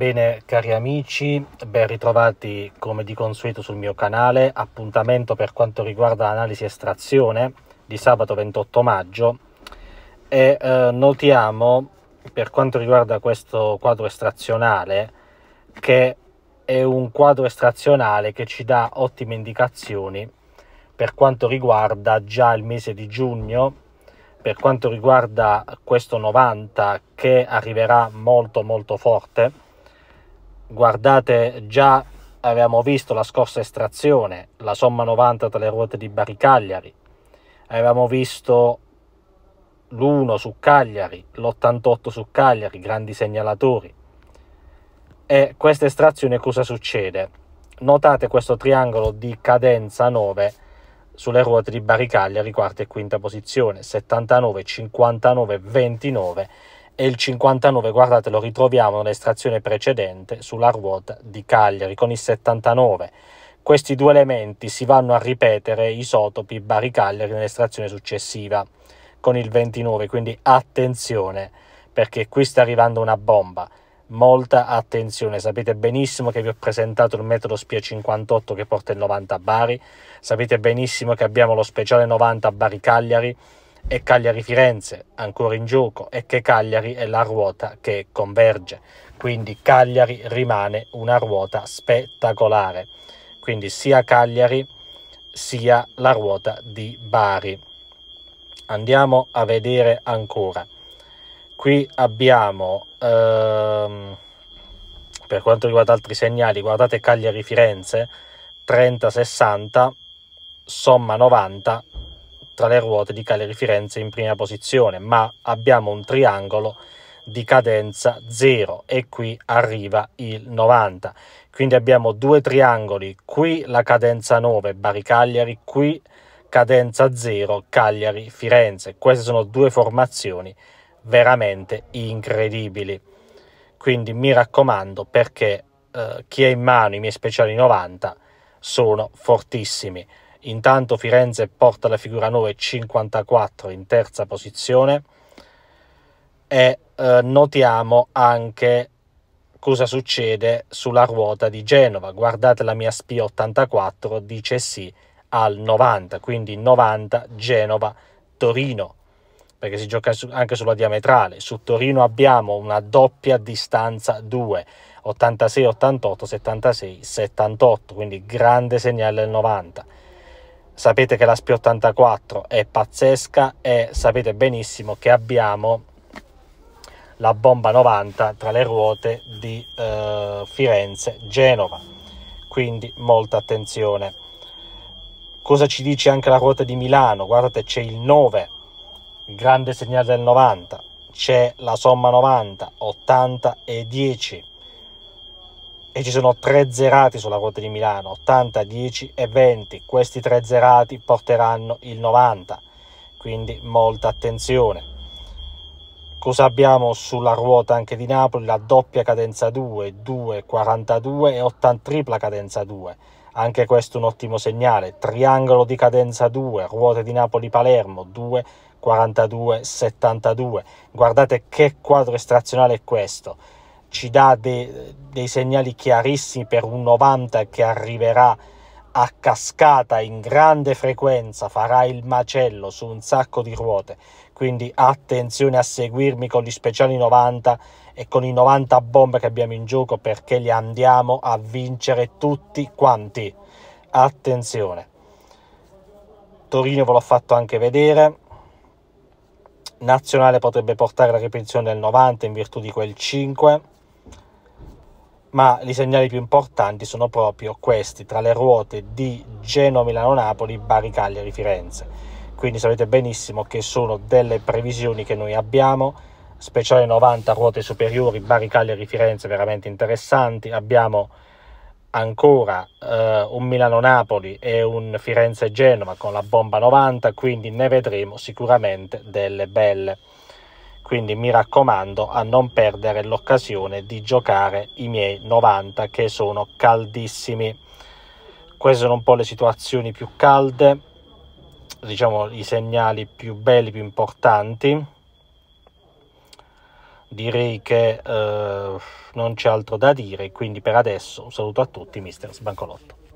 Bene cari amici, ben ritrovati come di consueto sul mio canale, appuntamento per quanto riguarda l'analisi estrazione di sabato 28 maggio e eh, notiamo per quanto riguarda questo quadro estrazionale che è un quadro estrazionale che ci dà ottime indicazioni per quanto riguarda già il mese di giugno per quanto riguarda questo 90 che arriverà molto molto forte guardate già avevamo visto la scorsa estrazione, la somma 90 tra le ruote di Baricagliari, avevamo visto l'1 su Cagliari, l'88 su Cagliari, grandi segnalatori. E questa estrazione cosa succede? Notate questo triangolo di cadenza 9 sulle ruote di Baricagliari, quarta e quinta posizione, 79, 59, 29 e il 59, guardate, lo ritroviamo nell'estrazione precedente sulla ruota di Cagliari con il 79. Questi due elementi si vanno a ripetere isotopi Bari-Cagliari nell'estrazione successiva con il 29, quindi attenzione perché qui sta arrivando una bomba. Molta attenzione, sapete benissimo che vi ho presentato il metodo SPIA 58 che porta il 90 Bari, sapete benissimo che abbiamo lo speciale 90 Bari-Cagliari, e Cagliari-Firenze ancora in gioco e che Cagliari è la ruota che converge. Quindi Cagliari rimane una ruota spettacolare. Quindi sia Cagliari sia la ruota di Bari. Andiamo a vedere ancora. Qui abbiamo... Ehm, per quanto riguarda altri segnali, guardate Cagliari-Firenze 30-60, somma 90, tra le ruote di Cagliari Firenze in prima posizione, ma abbiamo un triangolo di cadenza 0 e qui arriva il 90. Quindi abbiamo due triangoli, qui la cadenza 9 Bari Cagliari, qui cadenza 0 Cagliari Firenze. Queste sono due formazioni veramente incredibili. Quindi mi raccomando perché eh, chi ha in mano i miei speciali 90 sono fortissimi. Intanto Firenze porta la figura 9 54 in terza posizione e eh, notiamo anche cosa succede sulla ruota di Genova. Guardate la mia spia 84 dice sì al 90, quindi 90 Genova Torino perché si gioca anche sulla diametrale. Su Torino abbiamo una doppia distanza 2, 86-88, 76-78, quindi grande segnale al 90. Sapete che la sp 84 è pazzesca e sapete benissimo che abbiamo la bomba 90 tra le ruote di eh, Firenze-Genova, quindi molta attenzione. Cosa ci dice anche la ruota di Milano? Guardate, c'è il 9, grande segnale del 90, c'è la somma 90, 80 e 10 e ci sono tre zerati sulla ruota di Milano, 80, 10 e 20. Questi tre zerati porteranno il 90, quindi molta attenzione. Cosa abbiamo sulla ruota anche di Napoli? La doppia cadenza 2, 2, 42 e 80 tripla cadenza 2. Anche questo un ottimo segnale. Triangolo di cadenza 2, ruote di Napoli-Palermo 2, 42, 72. Guardate che quadro estrazionale è questo ci dà de, dei segnali chiarissimi per un 90 che arriverà a cascata in grande frequenza, farà il macello su un sacco di ruote, quindi attenzione a seguirmi con gli speciali 90 e con i 90 bombe che abbiamo in gioco perché li andiamo a vincere tutti quanti. Attenzione. Torino ve l'ho fatto anche vedere. Nazionale potrebbe portare la ripetizione del 90 in virtù di quel 5 ma i segnali più importanti sono proprio questi tra le ruote di Genoa, Milano, Napoli, Bari, Cagliari, Firenze. Quindi sapete benissimo che sono delle previsioni che noi abbiamo, speciale 90 ruote superiori, Bari, Cagliari, Firenze veramente interessanti, abbiamo ancora eh, un Milano-Napoli e un Firenze-Genova con la bomba 90, quindi ne vedremo sicuramente delle belle quindi mi raccomando a non perdere l'occasione di giocare i miei 90 che sono caldissimi queste sono un po' le situazioni più calde diciamo i segnali più belli più importanti direi che eh, non c'è altro da dire quindi per adesso un saluto a tutti mister Sbancolotto